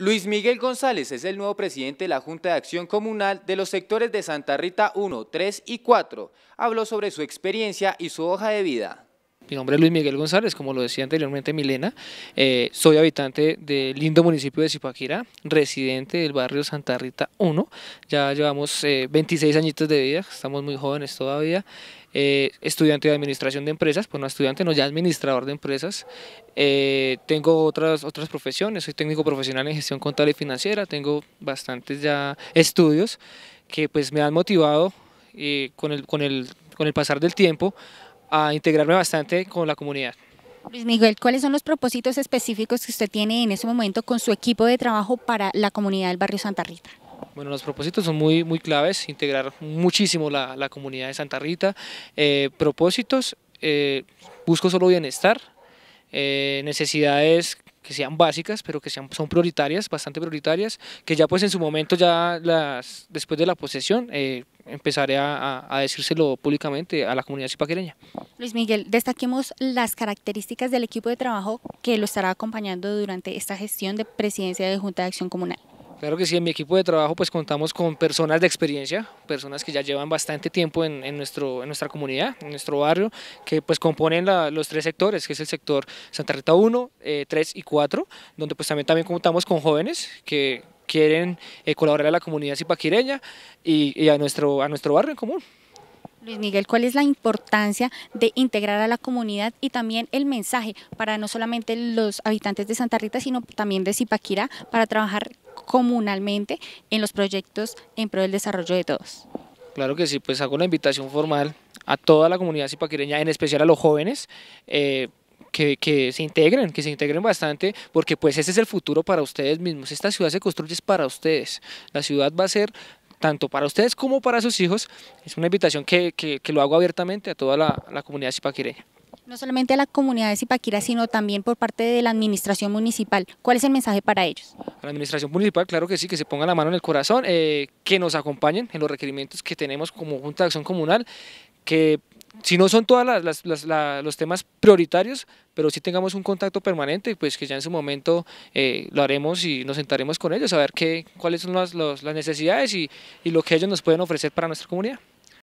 Luis Miguel González es el nuevo presidente de la Junta de Acción Comunal de los sectores de Santa Rita 1, 3 y 4. Habló sobre su experiencia y su hoja de vida. Mi nombre es Luis Miguel González, como lo decía anteriormente Milena. Eh, soy habitante del lindo municipio de Zipaquirá, residente del barrio Santa Rita 1. Ya llevamos 26 eh, añitos de vida, estamos muy jóvenes todavía. Eh, estudiante de administración de empresas, pues no estudiante, no, ya administrador de empresas. tengo otras, otras profesiones, soy técnico profesional en gestión contable y financiera, tengo bastantes ya estudios que pues me han motivado con, el, con, el, con el pasar del tiempo a integrarme bastante con la comunidad. Luis Miguel, ¿cuáles son los propósitos específicos que usted tiene en ese momento con su equipo de trabajo para la comunidad del barrio Santa Rita? Bueno, los propósitos son muy, muy claves, integrar muchísimo la, comunidad de Santa Rita. Eh, propósitos, eh, busco solo bienestar, eh, necesidades que sean básicas, pero que sean, son prioritarias, bastante prioritarias, que ya pues en su momento, ya las, después de la posesión, eh, empezaré a, decírselo públicamente a la comunidad cipaqueña. Luis Miguel, destaquemos las características del equipo de trabajo que lo estará acompañando durante esta gestión de presidencia de Junta de Acción Comunal. Claro que sí, en mi equipo de trabajo pues contamos con personas de experiencia, personas que ya llevan bastante tiempo en, nuestro, en nuestra comunidad, en nuestro barrio, que pues componen los tres sectores, que es el sector Santa Rita 1, 3 eh, y 4, donde pues también, también contamos con jóvenes que quieren eh, colaborar a la comunidad zipaquireña y, a, nuestro, a nuestro barrio en común. Luis Miguel, ¿cuál es la importancia de integrar a la comunidad y también el mensaje para no solamente los habitantes de Santa Rita, sino también de Zipaquira para trabajar comunalmente en los proyectos en pro del desarrollo de todos. Claro que sí, pues hago la invitación formal a toda la comunidad zipaquireña, en especial a los jóvenes, eh, que, se integren, que se integren bastante, porque pues ese es el futuro para ustedes mismos. Esta ciudad se construye para ustedes. La ciudad va a ser tanto para ustedes como para sus hijos. Es una invitación que, lo hago abiertamente a toda la, comunidad sipaquireña. No solamente a la comunidad de Zipaquira, sino también por parte de la administración municipal. ¿Cuál es el mensaje para ellos? A la administración municipal, claro que sí, que se ponga la mano en el corazón, eh, que nos acompañen en los requerimientos que tenemos como Junta de Acción Comunal, que si no son todos los temas prioritarios, pero si tengamos un contacto permanente, pues que ya en su momento eh, lo haremos y nos sentaremos con ellos a ver qué, cuáles son las, las necesidades y lo que ellos nos pueden ofrecer para nuestra comunidad.